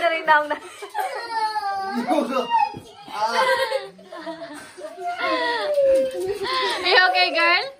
na rin na ang na. Are you okay, girl?